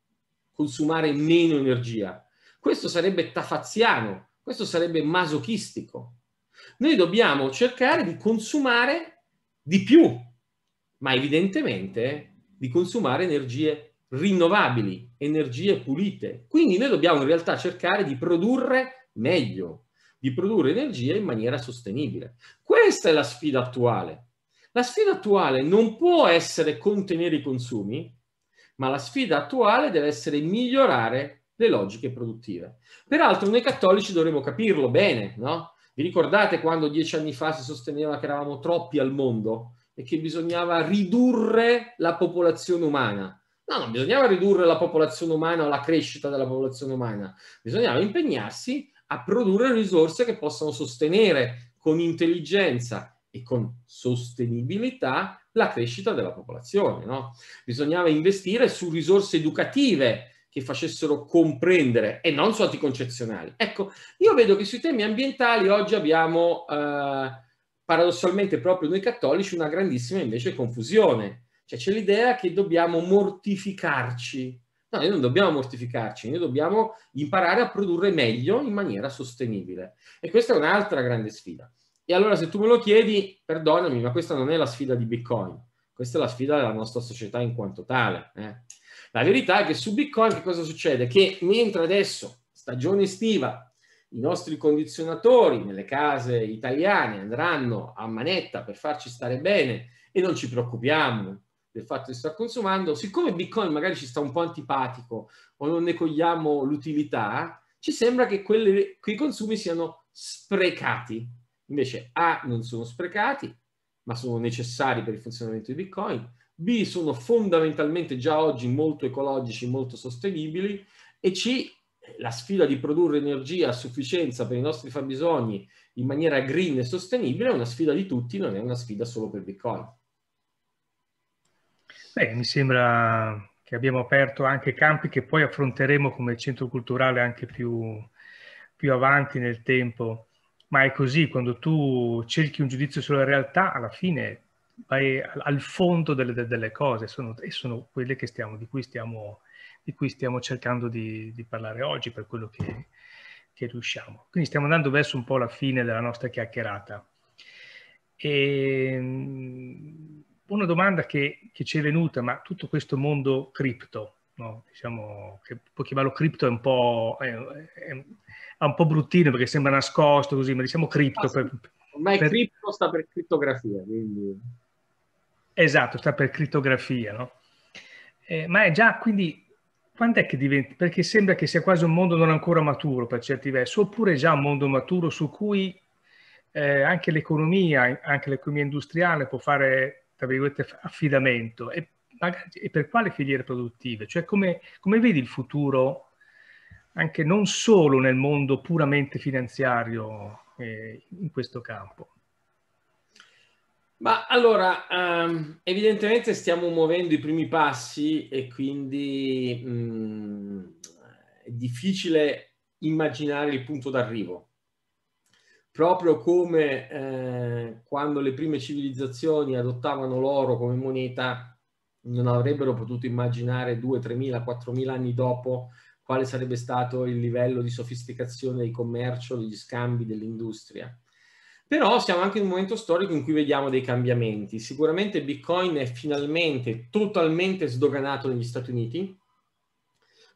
consumare meno energia. Questo sarebbe tafaziano, questo sarebbe masochistico. Noi dobbiamo cercare di consumare di più, ma evidentemente di consumare energie rinnovabili, energie pulite. Quindi noi dobbiamo in realtà cercare di produrre meglio, di produrre energia in maniera sostenibile. Questa è la sfida attuale. La sfida attuale non può essere contenere i consumi, ma la sfida attuale deve essere migliorare le logiche produttive. Peraltro noi cattolici dovremmo capirlo bene, no? Vi ricordate quando dieci anni fa si sosteneva che eravamo troppi al mondo e che bisognava ridurre la popolazione umana? No, non bisognava ridurre la popolazione umana o la crescita della popolazione umana, bisognava impegnarsi a produrre risorse che possano sostenere con intelligenza e con sostenibilità la crescita della popolazione. No? Bisognava investire su risorse educative che facessero comprendere e non su anticoncezionali. Ecco, io vedo che sui temi ambientali oggi abbiamo eh, paradossalmente proprio noi cattolici una grandissima invece confusione. Cioè c'è l'idea che dobbiamo mortificarci. No, noi non dobbiamo mortificarci, noi dobbiamo imparare a produrre meglio in maniera sostenibile. E questa è un'altra grande sfida. E allora se tu me lo chiedi, perdonami, ma questa non è la sfida di Bitcoin, questa è la sfida della nostra società in quanto tale. Eh. La verità è che su Bitcoin che cosa succede? Che mentre adesso, stagione estiva, i nostri condizionatori nelle case italiane andranno a manetta per farci stare bene e non ci preoccupiamo del fatto di star consumando, siccome Bitcoin magari ci sta un po' antipatico o non ne cogliamo l'utilità, ci sembra che quelle, quei consumi siano sprecati Invece A non sono sprecati, ma sono necessari per il funzionamento di Bitcoin, B sono fondamentalmente già oggi molto ecologici, molto sostenibili e C la sfida di produrre energia a sufficienza per i nostri fabbisogni in maniera green e sostenibile è una sfida di tutti, non è una sfida solo per Bitcoin. Beh, mi sembra che abbiamo aperto anche campi che poi affronteremo come centro culturale anche più, più avanti nel tempo ma è così, quando tu cerchi un giudizio sulla realtà, alla fine vai al fondo delle, delle cose sono, e sono quelle che stiamo, di, cui stiamo, di, cui stiamo, cercando di, di parlare oggi per quello che, che, riusciamo. Quindi stiamo andando verso un po' la fine della nostra chiacchierata. E ehm, una domanda che, che ci è venuta, ma tutto questo mondo cripto, no? diciamo, che puoi chiamarlo cripto è un po'... È, è, è un po' bruttino perché sembra nascosto così, ma diciamo cripto. Ah, sì. Ormai per... cripto sta per criptografia, quindi... Esatto, sta per criptografia, no? Eh, ma è già, quindi, quando è che diventa? Perché sembra che sia quasi un mondo non ancora maturo per certi versi, oppure è già un mondo maturo su cui eh, anche l'economia, anche l'economia industriale può fare, tra virgolette, affidamento. E, magari, e per quale filiere produttive? Cioè, come, come vedi il futuro anche non solo nel mondo puramente finanziario eh, in questo campo? Ma allora, um, evidentemente stiamo muovendo i primi passi e quindi mh, mm, è difficile immaginare il punto d'arrivo. Proprio come eh, quando le prime civilizzazioni adottavano l'oro come moneta, non avrebbero potuto immaginare 2, 3 mila, anni dopo quale sarebbe stato il livello di sofisticazione del commercio, degli scambi, dell'industria. Però siamo anche in un momento storico in cui vediamo dei cambiamenti. Sicuramente Bitcoin è finalmente totalmente sdoganato negli Stati Uniti.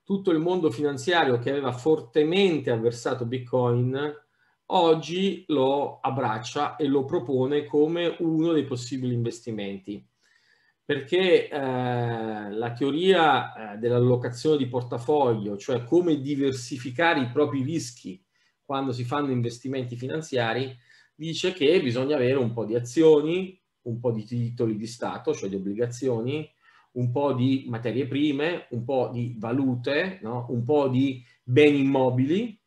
Tutto il mondo finanziario che aveva fortemente avversato Bitcoin oggi lo abbraccia e lo propone come uno dei possibili investimenti perché eh, la teoria eh, dell'allocazione di portafoglio, cioè come diversificare i propri rischi quando si fanno investimenti finanziari, dice che bisogna avere un po' di azioni, un po' di titoli di Stato, cioè di obbligazioni, un po' di materie prime, un po' di valute, no? un po' di beni immobili,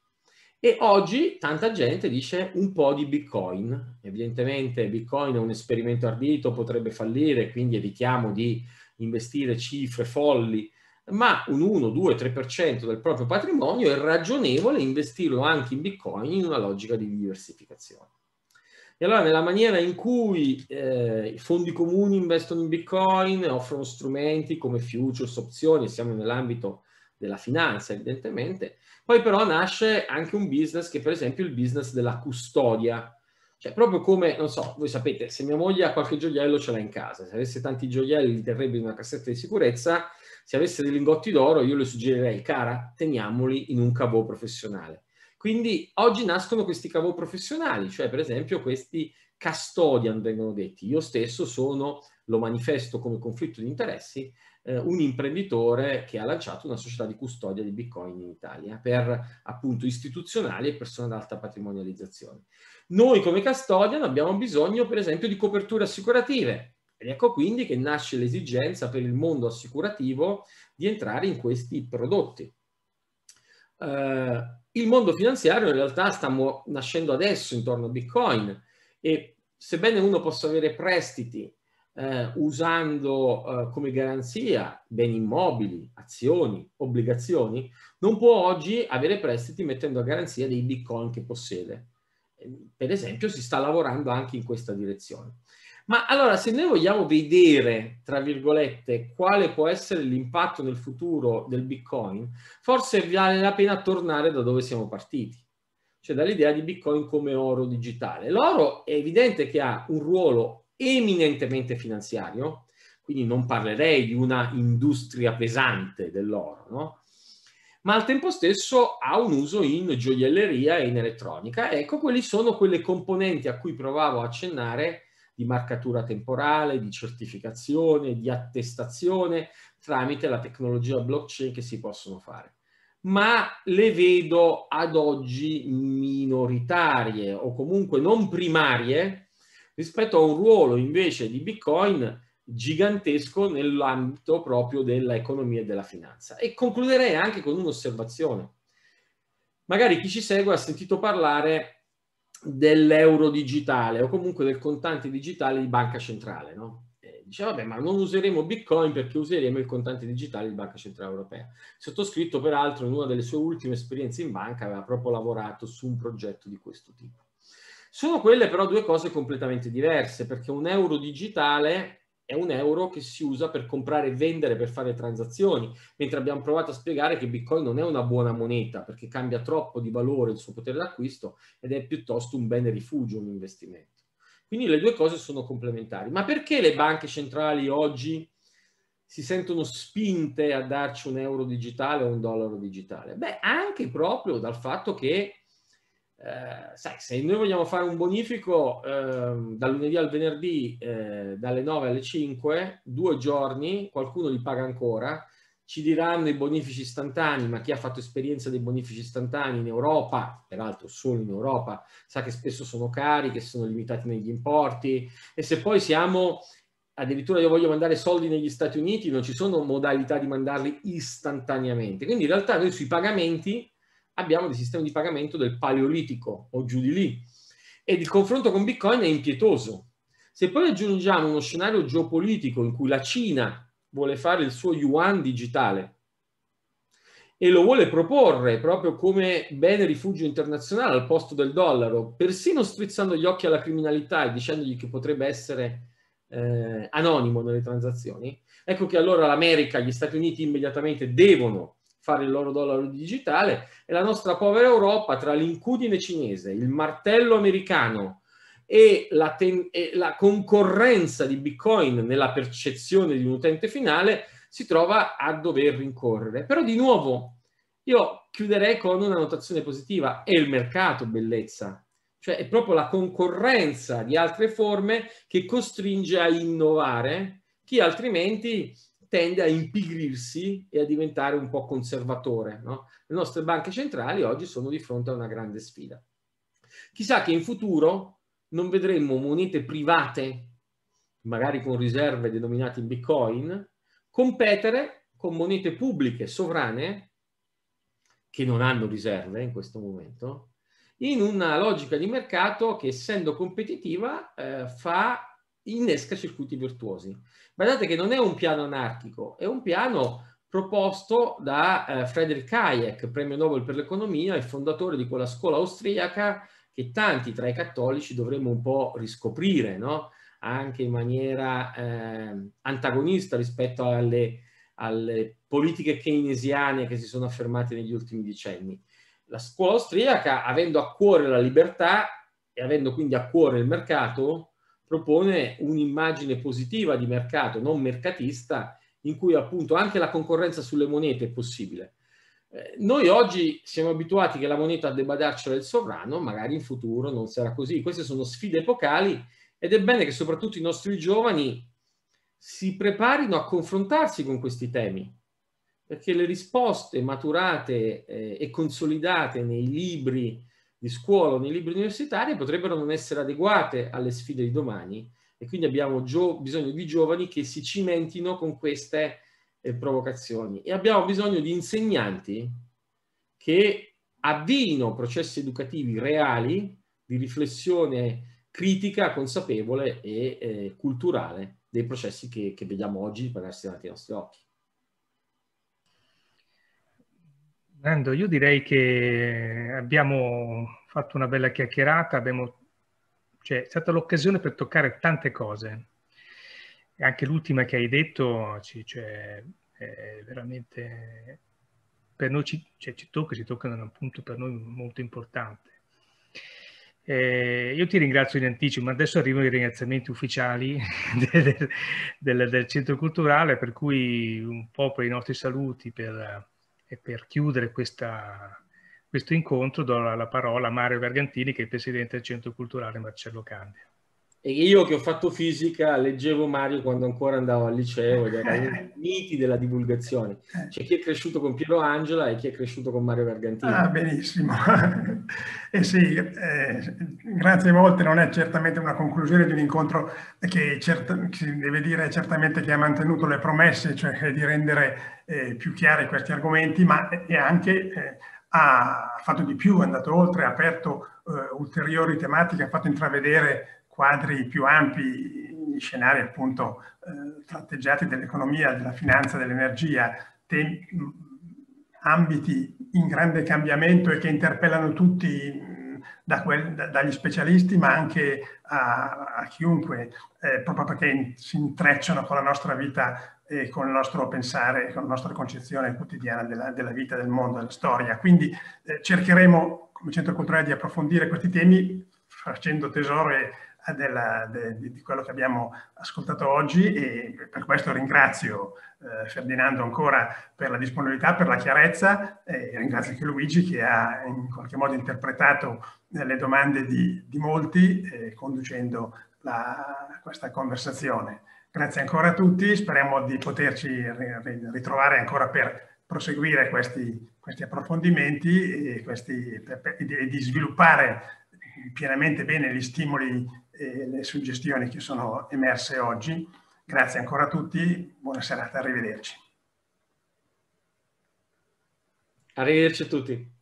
e oggi tanta gente dice un po' di Bitcoin. Evidentemente Bitcoin è un esperimento ardito, potrebbe fallire, quindi evitiamo di investire cifre folli, ma un 1, 2, 3% del proprio patrimonio è ragionevole investirlo anche in Bitcoin in una logica di diversificazione. E allora nella maniera in cui eh, i fondi comuni investono in Bitcoin, offrono strumenti come futures, opzioni, siamo nell'ambito della finanza evidentemente. Poi però nasce anche un business che per esempio è il business della custodia, cioè proprio come, non so, voi sapete, se mia moglie ha qualche gioiello ce l'ha in casa, se avesse tanti gioielli li terrebbe in una cassetta di sicurezza, se avesse dei lingotti d'oro io le suggerirei, cara, teniamoli in un cavò professionale. Quindi oggi nascono questi cavò professionali, cioè per esempio questi custodian vengono detti. Io stesso sono, lo manifesto come conflitto di interessi, eh, un imprenditore che ha lanciato una società di custodia di Bitcoin in Italia per appunto istituzionali e persone ad alta patrimonializzazione. Noi come custodian abbiamo bisogno per esempio di coperture assicurative ed ecco quindi che nasce l'esigenza per il mondo assicurativo di entrare in questi prodotti. Eh, il mondo finanziario in realtà sta nascendo adesso intorno a Bitcoin e sebbene uno possa avere prestiti eh, usando eh, come garanzia beni immobili, azioni, obbligazioni, non può oggi avere prestiti mettendo a garanzia dei bitcoin che possiede. Eh, per esempio si sta lavorando anche in questa direzione. Ma allora se noi vogliamo vedere, tra virgolette, quale può essere l'impatto nel futuro del bitcoin, forse vale la pena tornare da dove siamo partiti cioè dall'idea di Bitcoin come oro digitale. L'oro è evidente che ha un ruolo eminentemente finanziario, quindi non parlerei di una industria pesante dell'oro, no? ma al tempo stesso ha un uso in gioielleria e in elettronica. Ecco, quelle sono quelle componenti a cui provavo a accennare di marcatura temporale, di certificazione, di attestazione tramite la tecnologia blockchain che si possono fare. Ma le vedo ad oggi minoritarie o comunque non primarie rispetto a un ruolo invece di Bitcoin gigantesco nell'ambito proprio dell'economia e della finanza. E concluderei anche con un'osservazione. Magari chi ci segue ha sentito parlare dell'euro digitale o comunque del contante digitale di banca centrale, no? dice vabbè ma non useremo bitcoin perché useremo il contante digitale di Banca Centrale Europea. Sottoscritto peraltro in una delle sue ultime esperienze in banca aveva proprio lavorato su un progetto di questo tipo. Sono quelle però due cose completamente diverse, perché un euro digitale è un euro che si usa per comprare e vendere, per fare transazioni, mentre abbiamo provato a spiegare che Bitcoin non è una buona moneta, perché cambia troppo di valore il suo potere d'acquisto ed è piuttosto un bene rifugio, un investimento. Quindi le due cose sono complementari. Ma perché le banche centrali oggi si sentono spinte a darci un euro digitale o un dollaro digitale? Beh, anche proprio dal fatto che eh, sai, se noi vogliamo fare un bonifico eh, dal lunedì al venerdì, eh, dalle 9 alle 5, due giorni, qualcuno li paga ancora, ci diranno i bonifici istantanei, ma chi ha fatto esperienza dei bonifici istantanei in Europa, peraltro solo in Europa, sa che spesso sono cari, che sono limitati negli importi e se poi siamo addirittura io voglio mandare soldi negli Stati Uniti, non ci sono modalità di mandarli istantaneamente. Quindi in realtà noi sui pagamenti abbiamo dei sistemi di pagamento del paleolitico o giù di lì. Ed il confronto con Bitcoin è impietoso. Se poi aggiungiamo uno scenario geopolitico in cui la Cina vuole fare il suo yuan digitale e lo vuole proporre proprio come bene rifugio internazionale al posto del dollaro, persino strizzando gli occhi alla criminalità e dicendogli che potrebbe essere eh, anonimo nelle transazioni, ecco che allora l'America, gli Stati Uniti immediatamente devono fare il loro dollaro digitale e la nostra povera Europa tra l'incudine cinese, il martello americano e la, ten- e la concorrenza di Bitcoin nella percezione di un utente finale si trova a dover rincorrere. Però di nuovo io chiuderei con una notazione positiva, è il mercato bellezza, cioè è proprio la concorrenza di altre forme che costringe a innovare chi altrimenti tende a impigrirsi e a diventare un po' conservatore. No? Le nostre banche centrali oggi sono di fronte a una grande sfida. Chissà che in futuro non vedremo monete private, magari con riserve denominate in bitcoin, competere con monete pubbliche sovrane che non hanno riserve in questo momento, in una logica di mercato che essendo competitiva eh, fa innesca circuiti virtuosi. Guardate che non è un piano anarchico, è un piano proposto da eh, Friedrich Hayek, premio Nobel per l'economia e fondatore di quella scuola austriaca che tanti tra i cattolici dovremmo un po' riscoprire, no? anche in maniera eh, antagonista rispetto alle, alle politiche keynesiane che si sono affermate negli ultimi decenni. La scuola austriaca, avendo a cuore la libertà e avendo quindi a cuore il mercato, propone un'immagine positiva di mercato, non mercatista, in cui appunto anche la concorrenza sulle monete è possibile. Eh, noi oggi siamo abituati che la moneta debba darcela il sovrano, magari in futuro non sarà così. Queste sono sfide epocali ed è bene che soprattutto i nostri giovani si preparino a confrontarsi con questi temi, perché le risposte maturate eh, e consolidate nei libri, di scuola o nei libri universitari potrebbero non essere adeguate alle sfide di domani e quindi abbiamo gio- bisogno di giovani che si cimentino con queste eh, provocazioni e abbiamo bisogno di insegnanti che avvino processi educativi reali di riflessione critica, consapevole e eh, culturale dei processi che, che vediamo oggi spanarsi davanti ai nostri occhi. Nando, io direi che abbiamo fatto una bella chiacchierata, abbiamo, cioè, è stata l'occasione per toccare tante cose. E anche l'ultima che hai detto cioè, è veramente per noi ci, cioè, ci tocca, si tocca un punto per noi molto importante. Eh, io ti ringrazio in anticipo, ma adesso arrivano i ringraziamenti ufficiali del, del, del, centro culturale, per cui un po' per i nostri saluti, per e per chiudere questa, questo incontro do la, la parola a Mario Gargantini, che è Presidente del Centro Culturale Marcello Candia. E io che ho fatto fisica, leggevo Mario quando ancora andavo al liceo ed erano miti della divulgazione. C'è cioè, chi è cresciuto con Piero Angela e chi è cresciuto con Mario Gargantino. Ah, benissimo. eh sì, eh, grazie molte. Non è certamente una conclusione di un incontro che, certa, che deve dire certamente che ha mantenuto le promesse, cioè eh, di rendere eh, più chiari questi argomenti, ma è eh, anche... Eh, ha fatto di più, è andato oltre, ha aperto eh, ulteriori tematiche, ha fatto intravedere quadri più ampi, gli scenari appunto eh, tratteggiati dell'economia, della finanza, dell'energia, temi, mm, ambiti in grande cambiamento e che interpellano tutti mm, da quel, da, dagli specialisti ma anche a, a chiunque, eh, proprio perché in, si intrecciano con la nostra vita e con il nostro pensare, con la nostra concezione quotidiana della, della vita, del mondo, della storia. Quindi eh, cercheremo come Centro Culturale di approfondire questi temi facendo tesoro e della, de, di quello che abbiamo ascoltato oggi e per questo ringrazio eh, Ferdinando ancora per la disponibilità, per la chiarezza e ringrazio anche Luigi che ha in qualche modo interpretato eh, le domande di, di molti eh, conducendo la, questa conversazione. Grazie ancora a tutti, speriamo di poterci ritrovare ancora per proseguire questi, questi approfondimenti e, questi, e di sviluppare pienamente bene gli stimoli e le suggestioni che sono emerse oggi. Grazie ancora a tutti, buona serata, arrivederci. Arrivederci a tutti.